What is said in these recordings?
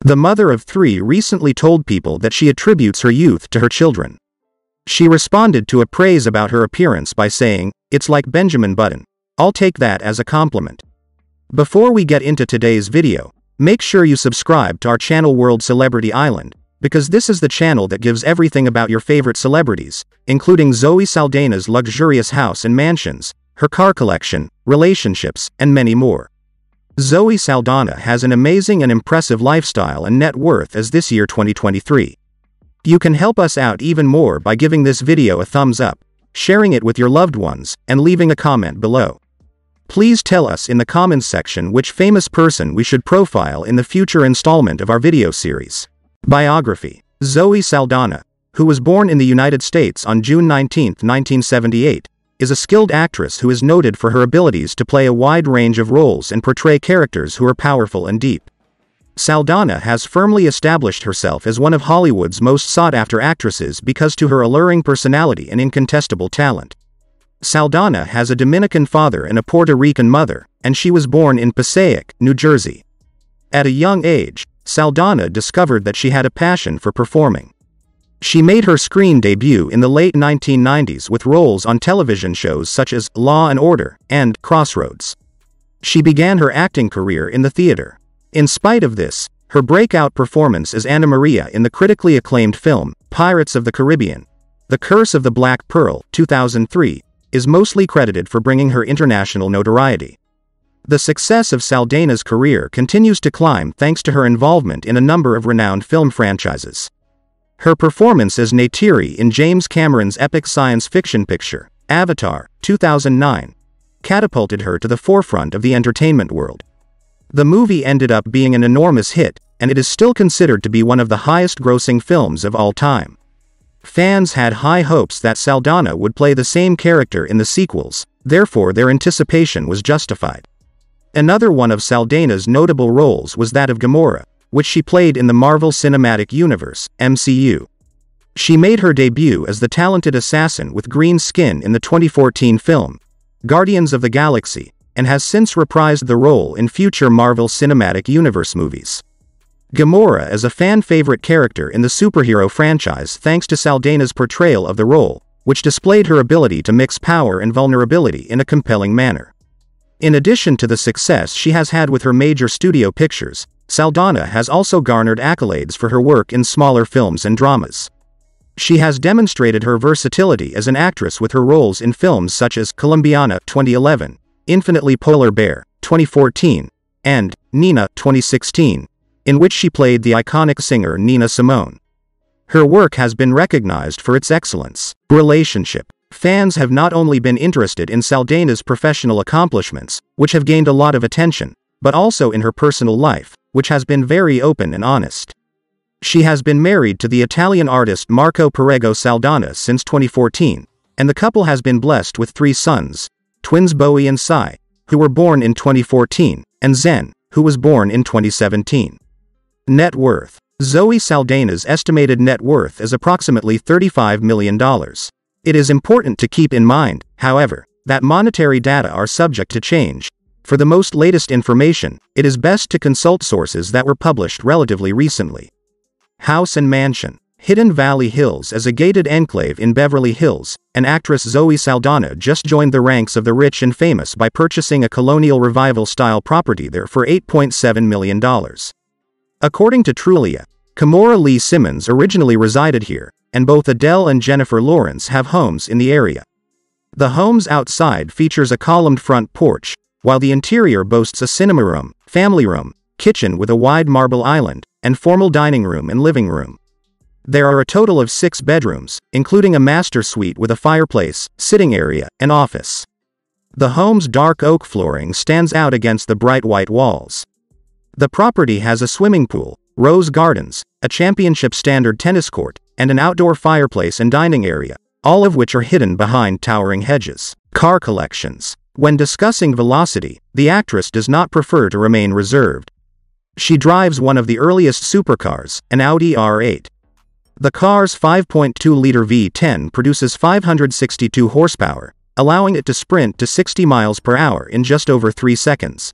The mother of three recently told people that she attributes her youth to her children. She responded to a praise about her appearance by saying, It's like Benjamin Button. I'll take that as a compliment. Before we get into today's video, make sure you subscribe to our channel World Celebrity Island, because this is the channel that gives everything about your favorite celebrities, including Zoe Saldaña's luxurious house and mansions, her car collection, relationships, and many more. Zoe Saldana has an amazing and impressive lifestyle and net worth as this year 2023. You can help us out even more by giving this video a thumbs up, sharing it with your loved ones, and leaving a comment below. Please tell us in the comments section which famous person we should profile in the future installment of our video series. Biography Zoe Saldana, who was born in the United States on June 19, 1978, is a skilled actress who is noted for her abilities to play a wide range of roles and portray characters who are powerful and deep. Saldana has firmly established herself as one of Hollywood's most sought-after actresses because to her alluring personality and incontestable talent. Saldana has a Dominican father and a Puerto Rican mother, and she was born in Passaic, New Jersey. At a young age, Saldana discovered that she had a passion for performing. She made her screen debut in the late 1990s with roles on television shows such as Law and Order and Crossroads. She began her acting career in the theater. In spite of this, her breakout performance is Anna Maria in the critically acclaimed film, Pirates of the Caribbean. The Curse of the Black Pearl, 2003, is mostly credited for bringing her international notoriety. The success of Saldaña's career continues to climb thanks to her involvement in a number of renowned film franchises. Her performance as Neytiri in James Cameron's epic science fiction picture, Avatar, 2009, catapulted her to the forefront of the entertainment world. The movie ended up being an enormous hit, and it is still considered to be one of the highest-grossing films of all time. Fans had high hopes that Saldana would play the same character in the sequels, therefore their anticipation was justified. Another one of Saldana's notable roles was that of Gamora, which she played in the Marvel Cinematic Universe, MCU. She made her debut as the talented assassin with green skin in the 2014 film, Guardians of the Galaxy, and has since reprised the role in future Marvel Cinematic Universe movies. Gamora is a fan-favorite character in the superhero franchise thanks to Saldana's portrayal of the role, which displayed her ability to mix power and vulnerability in a compelling manner. In addition to the success she has had with her major studio pictures, Saldana has also garnered accolades for her work in smaller films and dramas. She has demonstrated her versatility as an actress with her roles in films such as *Colombiana* 2011, Infinitely Polar Bear 2014, and Nina 2016, in which she played the iconic singer Nina Simone. Her work has been recognized for its excellence, relationship. Fans have not only been interested in Saldana's professional accomplishments, which have gained a lot of attention, but also in her personal life, which has been very open and honest. She has been married to the Italian artist Marco Perego Saldana since 2014, and the couple has been blessed with three sons, twins Bowie and Sai, who were born in 2014, and Zen, who was born in 2017. Net worth Zoe Saldana's estimated net worth is approximately $35 million. It is important to keep in mind, however, that monetary data are subject to change, for the most latest information, it is best to consult sources that were published relatively recently. House and Mansion Hidden Valley Hills is a gated enclave in Beverly Hills, and actress Zoe Saldana just joined the ranks of the rich and famous by purchasing a colonial revival-style property there for $8.7 million. According to Trulia, Kimora Lee Simmons originally resided here, and both Adele and Jennifer Lawrence have homes in the area. The homes outside features a columned front porch, while the interior boasts a cinema room, family room, kitchen with a wide marble island, and formal dining room and living room. There are a total of six bedrooms, including a master suite with a fireplace, sitting area, and office. The home's dark oak flooring stands out against the bright white walls. The property has a swimming pool, rose gardens, a championship standard tennis court, and an outdoor fireplace and dining area, all of which are hidden behind towering hedges. Car collections. When discussing velocity, the actress does not prefer to remain reserved. She drives one of the earliest supercars, an Audi R8. The car's 5.2-liter V10 produces 562 horsepower, allowing it to sprint to 60 miles per hour in just over 3 seconds.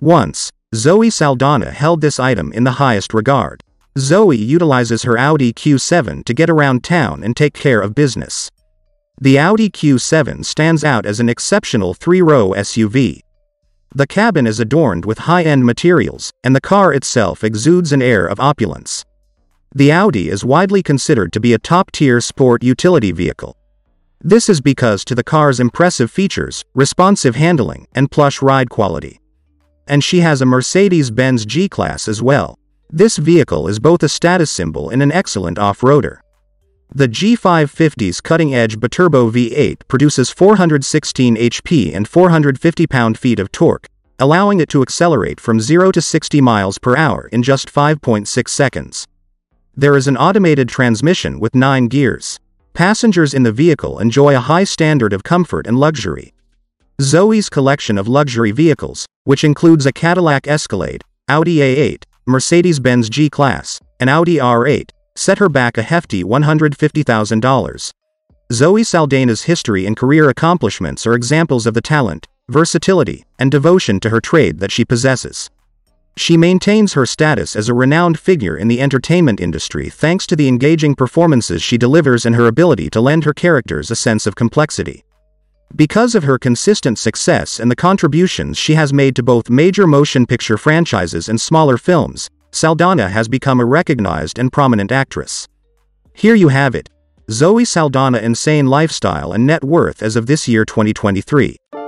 Once, Zoe Saldana held this item in the highest regard. Zoe utilizes her Audi Q7 to get around town and take care of business. The Audi Q7 stands out as an exceptional three-row SUV. The cabin is adorned with high-end materials, and the car itself exudes an air of opulence. The Audi is widely considered to be a top-tier sport utility vehicle. This is because to the car's impressive features, responsive handling, and plush ride quality. And she has a Mercedes-Benz G-Class as well. This vehicle is both a status symbol and an excellent off-roader. The G550's cutting-edge Biturbo V8 produces 416 HP and 450 pound-feet of torque, allowing it to accelerate from 0 to 60 miles per hour in just 5.6 seconds. There is an automated transmission with 9 gears. Passengers in the vehicle enjoy a high standard of comfort and luxury. Zoe's collection of luxury vehicles, which includes a Cadillac Escalade, Audi A8, Mercedes-Benz G-Class, and Audi R8, set her back a hefty $150,000. Zoe Saldaña's history and career accomplishments are examples of the talent, versatility, and devotion to her trade that she possesses. She maintains her status as a renowned figure in the entertainment industry thanks to the engaging performances she delivers and her ability to lend her characters a sense of complexity. Because of her consistent success and the contributions she has made to both major motion picture franchises and smaller films, Saldana has become a recognized and prominent actress. Here you have it. Zoe Saldana insane lifestyle and net worth as of this year 2023.